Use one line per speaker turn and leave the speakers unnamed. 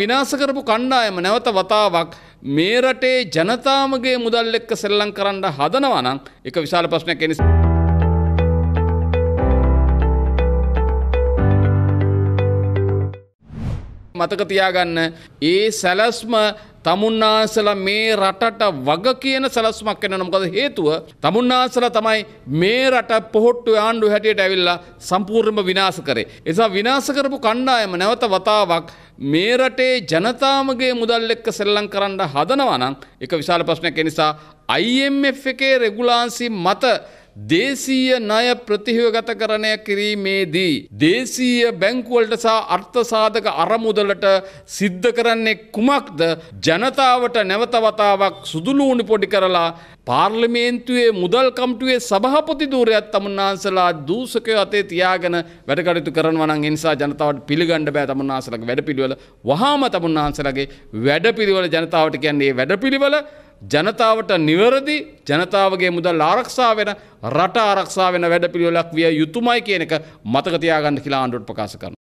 විනාශ කරපු කණ්ඩායම නැවත වතාවක් මේ රටේ ජනතාවගේ මුදල් එක්ක සෙල්ලම් කරන්න හදනවා නම් ඒක විශාල ප්‍රශ්නයක් ඒ නිසා මතක තියාගන්න ඒ සැලස්ම තමුන්නාසල මේ රටට වග කියන සලස්මක් වෙන නොකද හේතුව තමුන්නාසල තමයි මේ රට පොහොට්ටු ආණ්ඩු හැටියට ඇවිල්ලා සම්පූර්ණම විනාශ කරේ. එසා විනාශ කරපු කණ්ඩායම නැවත වතාවක් මේ රටේ ජනතාවගේ මුදල් එක්ක සෙල්ලම් කරන්න හදනවා නම් ඒක විශාල ප්‍රශ්නයක් ඒ නිසා IMF එකේ රෙගුලාන්සි මත දේශීය ණය ප්‍රතිහවගත කරණය කිරීමේදී දේශීය බැංකුවලට සහ අර්ථසාධක අරමුදලට සිද්ධ කරන්නේ කුමක්ද ජනතාවට නැවතවතාවක් සුදුලූුණි පොඩි කරලා පාර්ලිමේන්තුවේ මුදල් කම්ටුවේ සභහපති දූරයත් තමුන්නාන්සලා දූසකය අතේ තියාගෙන වැඩකටතු කරනවන නිසා ජනතාවට පිළිගණඩ බෑ තමුන්නාසලක වැඩ පිළිවල වහාම තමුන්නාන්සලගේ වැඩ පිළිවල ජනතාවට කියන්නේ වැඩ පිළිවල ජනතාවට නිවැරදි ජනතාවගේ මුදල් ආරක්ෂා වෙන රට ආරක්ෂා වෙන වැඩ පිළිවෙලක් විය යුතුමයි කියන එක මතක තියාගන්න කියලා ආණ්ඩුවට ප්‍රකාශ කරනවා.